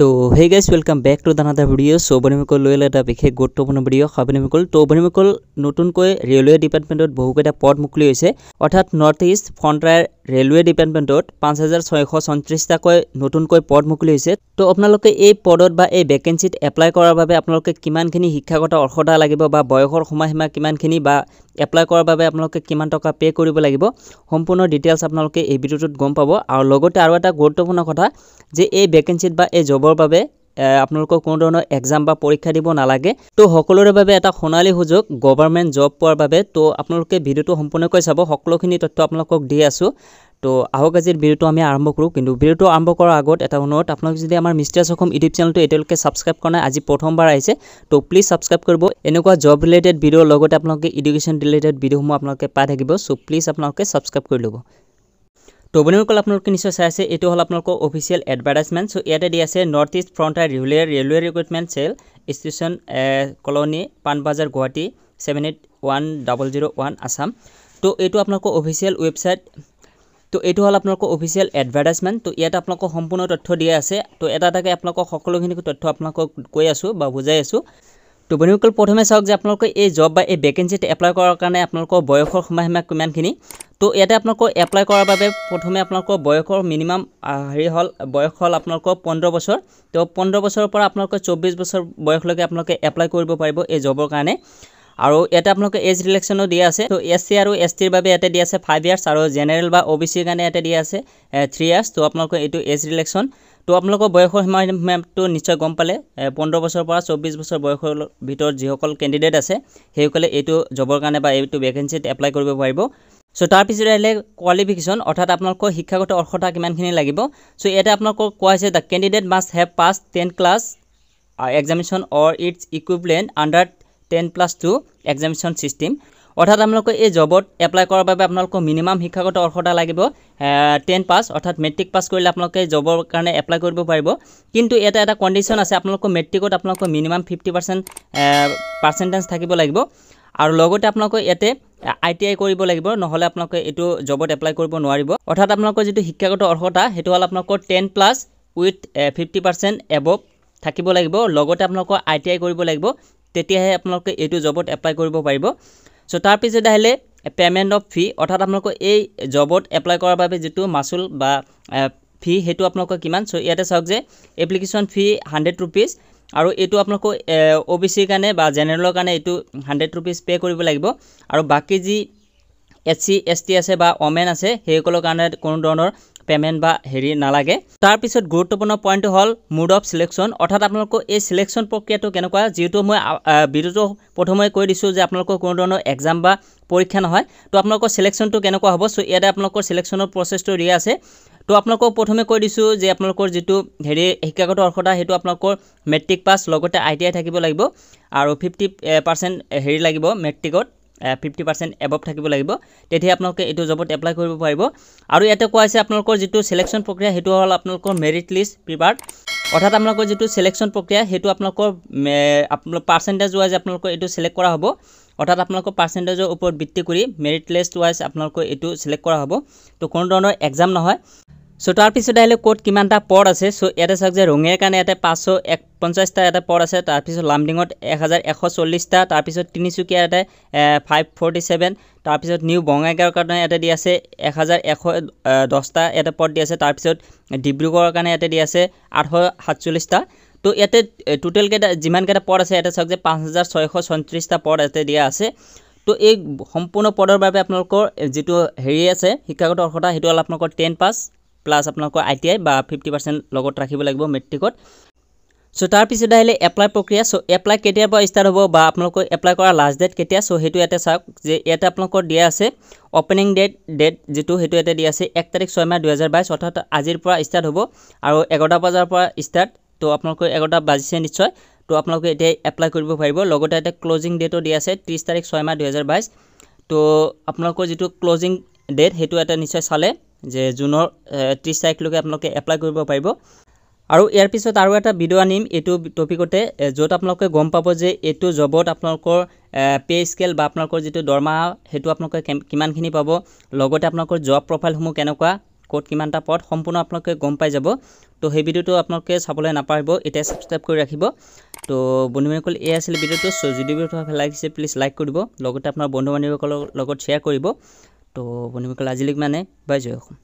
তো hey guys welcome back to another video' চৌবনীমকল লৈ এটা বিশেষ গুৰুত্বপূৰ্ণ ভিডিঅ' সৌবনীমকল তৌবনীমকল নতুনকৈ ৰেলৱে ডিপাৰ্টমেণ্টত বহুকেইটা পদ মুকলি হৈছে অৰ্থাৎ নৰ্থ ইষ্ট ফ্ৰণ্টাৰ ৰেলৱে ডিপাৰ্টমেণ্টত পাঁচ হাজাৰ ছয়শ চৌত্ৰিছটাকৈ নতুনকৈ পদ মুকলি হৈছে তো আপোনালোকে এই পদত বা এই ভেকেঞ্চিত এপ্লাই কৰাৰ বাবে আপোনালোকে কিমানখিনি শিক্ষাগত অৰ্হতা লাগিব বা বয়সৰ সময়সীমা কিমানখিনি বা এপ্লাই কৰাৰ বাবে আপোনালোকে কিমান টকা পে' কৰিব লাগিব সম্পূৰ্ণ ডিটেইলছ আপোনালোকে এই ভিডিঅ'টোত গম পাব আৰু লগতে আৰু এটা গুৰুত্বপূৰ্ণ কথা যে এই ভেকেঞ্চিত বা এই জবৰ বাবে আপোনালোকক কোনো ধৰণৰ এক্সাম বা পৰীক্ষা দিব নালাগে তো সকলোৰে বাবে এটা সোণালী সুযোগ গভৰ্ণমেণ্ট জব পোৱাৰ বাবে তো আপোনালোকে ভিডিঅ'টো সম্পূৰ্ণকৈ চাব সকলোখিনি তথ্য আপোনালোকক দি আছোঁ তো আহক আজিৰ ভিডিঅ'টো আমি আৰম্ভ কৰোঁ কিন্তু ভিডিঅ'টো আৰম্ভ কৰাৰ আগত এটা অনুৰোধ আপোনালোকে যদি আমাৰ মিষ্টাৰ্ছ অসম ইউটিউব চেনেলটো এতিয়ালৈকে ছাবস্ক্ৰাইব কৰা নাই আজি প্ৰথমবাৰ আহিছে তো প্লিজ ছাবস্ক্ৰাইব কৰিব এনেকুৱা জব ৰিলেটেড ভিডিঅ'ৰ লগতে আপোনালোকে এডুকেশ্যন ৰিলেটেড ভিডিঅ'সমূহ আপোনালোকে পাই থাকিব চ' প্লিজ আপোনালোকে ছাবস্ক্ৰাইব কৰি ল'ব তো বন্ধুসকল আপোনালোকে নিশ্চয় চাই আছে এইটো হ'ল আপোনালোকৰ অফিচিয়েল এডভাৰটাইজমেণ্ট চ' ইয়াতে দি আছে North East Frontier Railway Railway Recruitment Cell station colony Panbazar Guwahati seven eight one double zero' one Assam তো এইটো আপোনালোকৰ অফিচিয়েল ৱেবছাইট তো এইটো হ'ল আপোনালোকৰ অফিচিয়েল এডভাৰটাইজমেণ্ট তো ইয়াত আপোনালোকৰ সম্পূৰ্ণ তথ্য দিয়া আছে তো এটা এটাকৈ আপোনালোকৰ সকলোখিনি তথ্য আপোনালোকক কৈ আছোঁ বা বুজাই আছোঁ তো বন্ধুসকল প্ৰথমে চাওক যে আপোনালোকে এই জব বা এই ভেকেঞ্চিত এপ্লাই কৰাৰ কাৰণে আপোনালোকৰ বয়সৰ সময়সীমা কিমানখিনি তো ইয়াতে আপোনালোকৰ এপ্লাই কৰাৰ বাবে প্ৰথমে আপোনালোকৰ বয়সৰ মিনিমাম হেৰি হ'ল বয়স হ'ল আপোনালোকৰ পোন্ধৰ বছৰ তো পোন্ধৰ বছৰৰ পৰা আপোনালোকে চৌব্বিছ বছৰ বয়সলৈকে আপোনালোকে এপ্লাই কৰিব পাৰিব এই জবৰ কাৰণে আৰু ইয়াতে আপোনালোকে এজ ৰিলেকশ্যনো দিয়া আছে তো এছ চি আৰু এছ টিৰ বাবে ইয়াতে দিয়া আছে ফাইভ ইয়াৰ্ছ আৰু জেনেৰেল বা অ' বি চিৰ কাৰণে ইয়াতে দিয়া আছে থ্ৰী ইয়াৰ্ছ তো আপোনালোকৰ এইটো এজ ৰিলেকশ্যন তো আপোনালোকৰ বয়সৰ সীমা মেপটো নিশ্চয় গম পালে পোন্ধৰ বছৰৰ পৰা চৌব্বিছ বছৰ বয়সৰ ভিতৰত যিসকল কেণ্ডিডেট আছে সেইসকলে এইটো জবৰ কাৰণে বা এইটো ভেকেঞ্চিত এপ্লাই কৰিব পাৰিব চ' তাৰপিছত আহিলে কোৱালিফিকেশ্যন অৰ্থাৎ আপোনালোকৰ শিক্ষাগত অৰ্হতা কিমানখিনি লাগিব চ' ইয়াতে আপোনালোকক কোৱা হৈছে the candidate must have pass ten class examination or it's equivalent under ten plus two examination system অৰ্থাৎ আপোনালোকে এই জবত এপ্লাই কৰাৰ বাবে আপোনালোকক মিনিমাম শিক্ষাগত অৰ্হতা লাগিব টেন পাছ অৰ্থাৎ মেট্ৰিক পাছ কৰিলে আপোনালোকে জবৰ কাৰণে এপ্লাই কৰিব পাৰিব কিন্তু এটা এটা কণ্ডিশ্যন আছে আপোনালোকৰ মেট্ৰিকত আপোনালোকৰ মিনিমাম ফিফটি পাৰ্চেণ্ট পাৰ্চেণ্টেজ থাকিব লাগিব আৰু লগতে আপোনালোকে ইয়াতে আই টি আই কৰিব লাগিব নহ'লে আপোনালোকে এইটো জবত এপ্লাই কৰিব নোৱাৰিব অৰ্থাৎ আপোনালোকৰ যিটো শিক্ষাগত অৰ্হতা সেইটো হ'ল আপোনালোকৰ ten plus with fifty percent above থাকিব লাগিব লগতে আপোনালোকৰ আই টি আই কৰিব লাগিব তেতিয়াহে আপোনালোকে এইটো জবত এপ্লাই কৰিব পাৰিব সো তাৰ পিছত আহিলে পে'মেণ্ট অফ ফি অৰ্থাৎ আপোনালোকৰ এই জবত এপ্লাই কৰাৰ বাবে যিটো মাচুল বা ফি সেইটো আপোনালোকৰ কিমান চ' ইয়াতে চাওক যে এপ্লিকেশ্যন ফি হাণ্ড্ৰেড ৰুপিজ আৰু এইটো আপোনালোকৰ অ' বি চিৰ কাৰণে বা জেনেৰেলৰ কাৰণে এইটো হাণ্ড্ৰেড ৰুপিজ পে' কৰিব লাগিব আৰু বাকী যি এছ সি এছ টি আছে বা অমেন আছে সেইসকলৰ কাৰণে কোনো ধৰণৰ পে'মেণ্ট বা হেৰি নালাগে তাৰপিছত গুৰুত্বপূৰ্ণ পইণ্টটো হ'ল মুড অফ চিলেকশ্যন অৰ্থাৎ আপোনালোকৰ এই চিলেকশ্যন প্ৰক্ৰিয়াটো কেনেকুৱা যিহেতু মই ভিডিঅ'টো প্ৰথমে কৈ দিছোঁ যে আপোনালোকৰ কোনো ধৰণৰ এক্সাম বা পৰীক্ষা নহয় তো আপোনালোকৰ চিলেকশ্যনটো কেনেকুৱা হ'ব চ' ইয়াতে আপোনালোকৰ চিলেকশ্যনৰ প্ৰচেছটো দিয়া আছে তো আপোনালোকক প্ৰথমে কৈ দিছোঁ যে আপোনালোকৰ যিটো হেৰি শিক্ষাগত অৰ্হতা সেইটো আপোনালোকৰ মেট্ৰিক পাছ লগতে আই টি আই থাকিব লাগিব আৰু ফিফটি পাৰ্চেণ্ট হেৰি লাগিব মেট্ৰিকত ফিফটি পাৰ্চেণ্ট এবভ থাকিব লাগিব তেতিয়া আপোনালোকে এইটো জবত এপ্লাই কৰিব পাৰিব আৰু ইয়াতে কোৱা আছে আপোনালোকৰ যিটো ছিলেকশ্যন প্ৰক্ৰিয়া সেইটো হ'ল আপোনালোকৰ মেৰিট লিষ্ট প্ৰিপাৰ অৰ্থাৎ আপোনালোকৰ যিটো ছিলেকশ্যন প্ৰক্ৰিয়া সেইটো আপোনালোকৰ পাৰ্চেণ্টেজ ৱাইজ আপোনালোকৰ এইটো ছিলেক্ট কৰা হ'ব অৰ্থাৎ আপোনালোকৰ পাৰ্চেণ্টেজৰ ওপৰত ভিত্তি কৰি মেৰিট লিষ্ট ৱাইজ আপোনালোকৰ এইটো ছিলেক্ট কৰা হ'ব তো কোনো ধৰণৰ এক্সাম নহয় সো তারপর আহলে কোট কি পড আছে সো এটা চাক যে রঙের কারণে এটা পাঁচশো এক পঞ্চাশটা এটা পড আছে তারপর লামডিংত এক হাজার একশো চল্লিশটা তারপর তিনচুকিয়া এটা ফাইভ ফোরটি সেভেন তারপর নিউ বঙ্গাইগার কারণে এটা দিয়ে আছে এক হাজার একশো দশটা এটা পদ দিয়ে আছে তারপর ডিব্রুগড় কারণে এটা দিয়ে আছে আটশো সাতচল্লিশটা তো এতে টোটেল কেটা যা পদ আছে এটা চাক যে পাঁচ হাজার ছয়শ সন্ত্রিশটা পদ এতে দিয়া আছে তো এই সম্পূর্ণ পদর আপনার যে হেৰি আছে শিক্ষাগত অৰ্হতা সে আপনাৰ টেন পাস প্লাছ আপোনালোকৰ আই টি আই বা ফিফটি পাৰ্চেণ্ট লগত ৰাখিব লাগিব মেট্ৰিকত চ' তাৰপিছত আহিলে এপ্লাই প্ৰক্ৰিয়া চ' এপ্লাই কেতিয়াৰ পৰা ষ্টাৰ্ট হ'ব বা আপোনালোকৰ এপ্লাই কৰা লাষ্ট ডেট কেতিয়া চ' সেইটো ইয়াতে চাওক যে ইয়াতে আপোনালোকৰ দিয়া আছে অপেনিং ডেট ডেট যিটো সেইটো ইয়াতে দিয়া আছে এক তাৰিখ ছয় মাহ দুহেজাৰ বাইছ অৰ্থাৎ আজিৰ পৰা ষ্টাৰ্ট হ'ব আৰু এঘাৰটা বজাৰ পৰা ষ্টাৰ্ট ত' আপোনালোকৰ এঘাৰটা বাজিছে নিশ্চয় ত' আপোনালোকে এতিয়াই এপ্লাই কৰিব পাৰিব লগতে ইয়াতে ক্লজিং ডেটো দিয়া আছে ত্ৰিছ তাৰিখ ছয় মাহ দুহেজাৰ বাইছ ত' আপোনালোকৰ যিটো ক্লজিং ডেট সেইটো এটা নিশ্চয় চালে যে জুনৰ ত্ৰিছ তাৰিখলৈকে আপোনালোকে এপ্লাই কৰিব পাৰিব আৰু ইয়াৰ পিছত আৰু এটা ভিডিঅ' আনিম এইটো টপিকতে য'ত আপোনালোকে গম পাব যে এইটো জবত আপোনালোকৰ পে স্কেল বা আপোনালোকৰ যিটো দৰমহা সেইটো আপোনালোকে কিমানখিনি পাব লগতে আপোনালোকৰ জব প্ৰফাইলসমূহ কেনেকুৱা ক'ত কিমানটা পথ সম্পূৰ্ণ আপোনালোকে গম পাই যাব তো সেই ভিডিঅ'টো আপোনালোকে চাবলৈ নাপাহৰিব এতিয়া ছাবস্ক্ৰাইব কৰি ৰাখিব তো বন্ধু বান্ধীসকল এয়া আছিলে ভিডিঅ'টো চ' যদি ভিডিঅ'টো লাগিছে প্লিজ লাইক কৰিব লগতে আপোনাৰ বন্ধু বান্ধৱীসকলৰ লগত শ্বেয়াৰ কৰিব তো বনিমকাল আজিলৈকে মানে বাইজ হয়